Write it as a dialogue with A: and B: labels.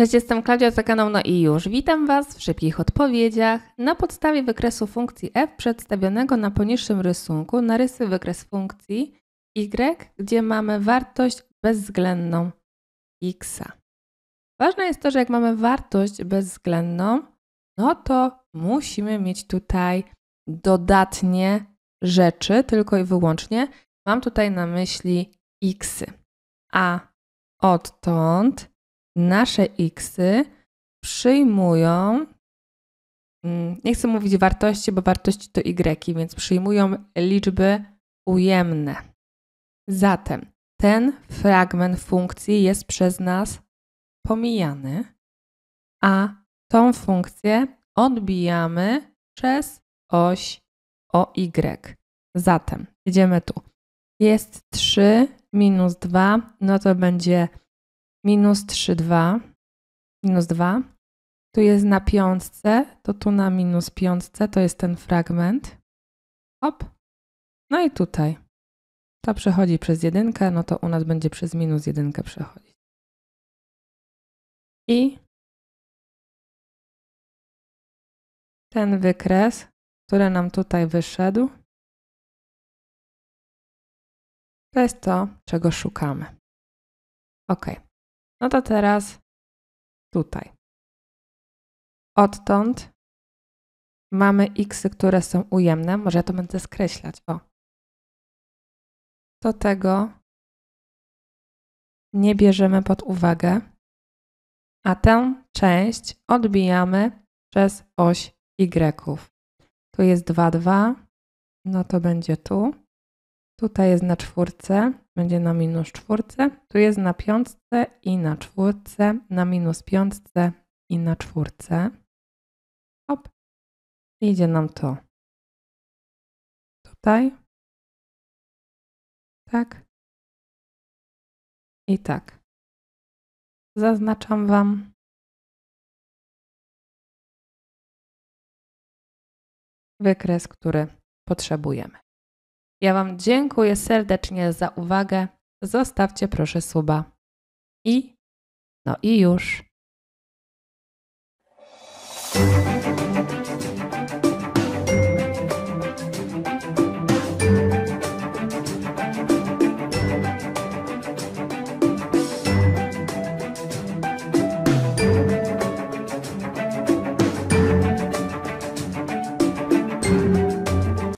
A: Cześć, jestem Klaudia za kanał No i już. Witam Was w szybkich odpowiedziach. Na podstawie wykresu funkcji f przedstawionego na poniższym rysunku narysuj wykres funkcji y, gdzie mamy wartość bezwzględną x. Ważne jest to, że jak mamy wartość bezwzględną, no to musimy mieć tutaj dodatnie rzeczy, tylko i wyłącznie. Mam tutaj na myśli x. A odtąd nasze xy przyjmują, mm, nie chcę mówić wartości, bo wartości to y, więc przyjmują liczby ujemne. Zatem ten fragment funkcji jest przez nas pomijany, a tą funkcję odbijamy przez oś oy. Zatem idziemy tu. Jest 3 minus 2, no to będzie minus 3, 2, minus 2. Tu jest na piątce, to tu na minus piątce, to jest ten fragment. Hop. No i tutaj.
B: To przechodzi przez jedynkę, no to u nas będzie przez minus jedynkę przechodzić. I ten wykres, który nam tutaj wyszedł, to jest to, czego szukamy. OK. No to teraz tutaj. Odtąd mamy x, które są ujemne. Może ja to będę skreślać. O.
A: To tego nie bierzemy pod uwagę, a tę część odbijamy przez oś y. Tu jest 2, 2, no to będzie tu. Tutaj jest na czwórce, będzie na minus czwórce. Tu jest na piątce i na czwórce,
B: na minus piątce i na czwórce. Hop. Idzie nam to. Tutaj. Tak. I tak. Zaznaczam Wam. Wykres, który potrzebujemy. Ja Wam dziękuję serdecznie
A: za uwagę. Zostawcie proszę suba. I no i już.